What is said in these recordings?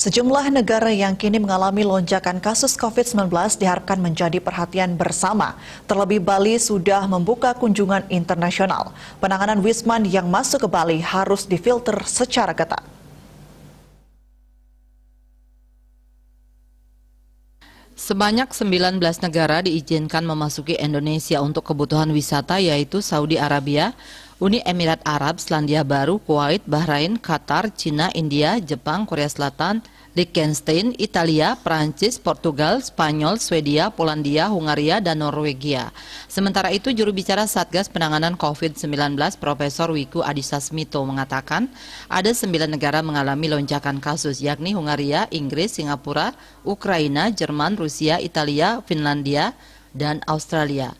Sejumlah negara yang kini mengalami lonjakan kasus COVID-19 diharapkan menjadi perhatian bersama. Terlebih Bali sudah membuka kunjungan internasional. Penanganan Wisman yang masuk ke Bali harus difilter secara ketat. Sebanyak 19 negara diizinkan memasuki Indonesia untuk kebutuhan wisata yaitu Saudi Arabia, Uni Emirat Arab, Selandia Baru, Kuwait, Bahrain, Qatar, Cina, India, Jepang, Korea Selatan, Liechtenstein, Italia, Prancis, Portugal, Spanyol, Swedia, Polandia, Hungaria, dan Norwegia. Sementara itu, juru bicara Satgas Penanganan COVID-19 Profesor Wiku Adhisa Smito mengatakan ada sembilan negara mengalami lonjakan kasus yakni Hungaria, Inggris, Singapura, Ukraina, Jerman, Rusia, Italia, Finlandia, dan Australia.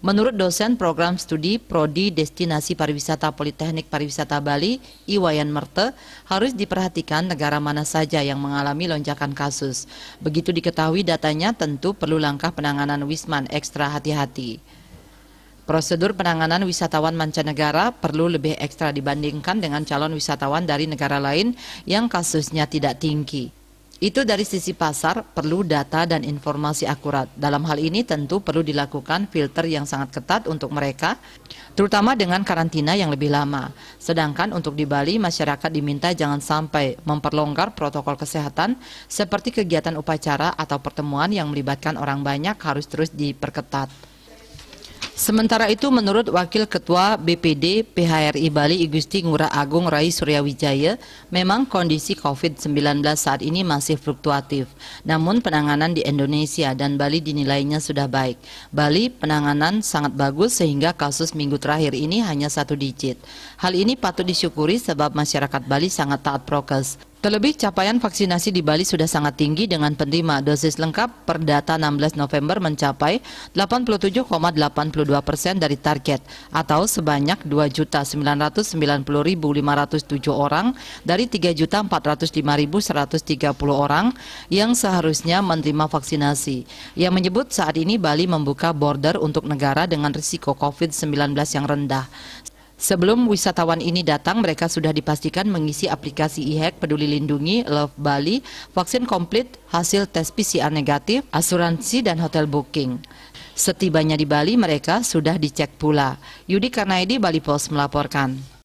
Menurut dosen program studi Prodi Destinasi Pariwisata Politeknik Pariwisata Bali, Iwayan Merte, harus diperhatikan negara mana saja yang mengalami lonjakan kasus. Begitu diketahui datanya, tentu perlu langkah penanganan Wisman ekstra hati-hati. Prosedur penanganan wisatawan mancanegara perlu lebih ekstra dibandingkan dengan calon wisatawan dari negara lain yang kasusnya tidak tinggi. Itu dari sisi pasar perlu data dan informasi akurat. Dalam hal ini tentu perlu dilakukan filter yang sangat ketat untuk mereka, terutama dengan karantina yang lebih lama. Sedangkan untuk di Bali, masyarakat diminta jangan sampai memperlonggar protokol kesehatan seperti kegiatan upacara atau pertemuan yang melibatkan orang banyak harus terus diperketat. Sementara itu menurut Wakil Ketua BPD PHRI Bali Igusti Ngurah Agung Rai Suryawijaya, memang kondisi COVID-19 saat ini masih fluktuatif. Namun penanganan di Indonesia dan Bali dinilainya sudah baik. Bali penanganan sangat bagus sehingga kasus minggu terakhir ini hanya satu digit. Hal ini patut disyukuri sebab masyarakat Bali sangat taat prokes. Terlebih, capaian vaksinasi di Bali sudah sangat tinggi dengan penerima dosis lengkap per data 16 November mencapai 87,82 persen dari target atau sebanyak 2.990.507 orang dari 3.405.130 orang yang seharusnya menerima vaksinasi. Ia menyebut saat ini Bali membuka border untuk negara dengan risiko COVID-19 yang rendah. Sebelum wisatawan ini datang, mereka sudah dipastikan mengisi aplikasi e peduli lindungi Love Bali, vaksin komplit, hasil tes PCR negatif, asuransi, dan hotel booking. Setibanya di Bali, mereka sudah dicek pula. Yudi Karnaidi, Bali Post melaporkan.